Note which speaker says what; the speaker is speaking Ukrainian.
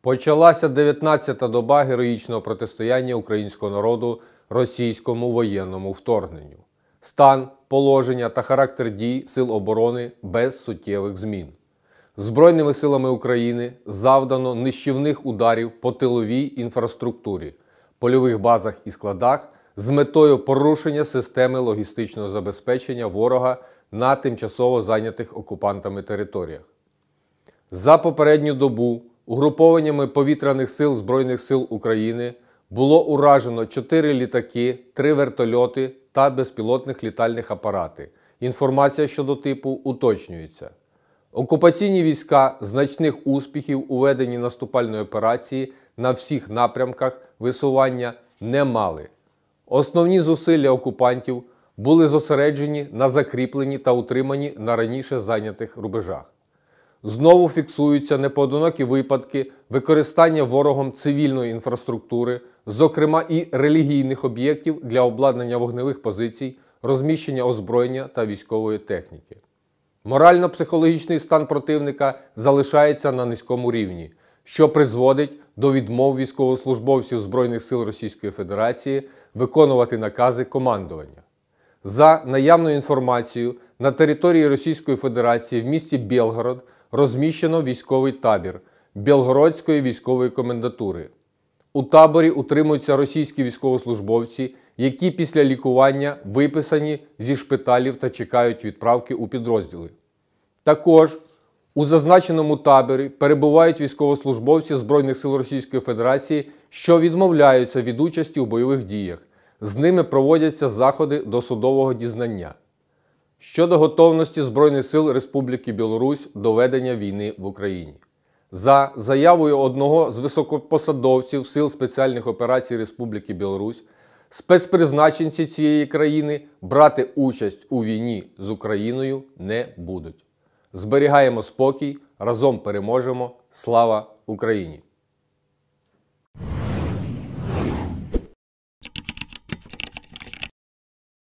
Speaker 1: Почалася 19-та доба героїчного протистояння українського народу російському воєнному вторгненню. Стан, положення та характер дій сил оборони без суттєвих змін. Збройними силами України завдано нищівних ударів по тиловій інфраструктурі, польових базах і складах з метою порушення системи логістичного забезпечення ворога на тимчасово зайнятих окупантами територіях. За попередню добу угрупованнями повітряних сил Збройних сил України було уражено 4 літаки, 3 вертольоти та безпілотних літальних апарати. Інформація щодо типу уточнюється. Окупаційні війська значних успіхів у веденні наступальної операції на всіх напрямках висування не мали. Основні зусилля окупантів були зосереджені на закріпленні та утриманні на раніше зайнятих рубежах знову фіксуються непоодинокі випадки використання ворогом цивільної інфраструктури, зокрема і релігійних об'єктів для обладнання вогневих позицій, розміщення озброєння та військової техніки. Морально-психологічний стан противника залишається на низькому рівні, що призводить до відмов військовослужбовців Збройних сил Російської Федерації виконувати накази командування. За наявною інформацією, на території Російської Федерації в місті Білгород розміщено військовий табір Білгородської військової комендатури. У таборі утримуються російські військовослужбовці, які після лікування виписані зі шпиталів та чекають відправки у підрозділи. Також у зазначеному таборі перебувають військовослужбовці Збройних сил Російської Федерації, що відмовляються від участі у бойових діях. З ними проводяться заходи до судового дізнання щодо готовності Збройних сил Республіки Білорусь до ведення війни в Україні. За заявою одного з високопосадовців Сил спеціальних операцій Республіки Білорусь, спецпризначенці цієї країни брати участь у війні з Україною не будуть. Зберігаємо спокій, разом переможемо. Слава Україні!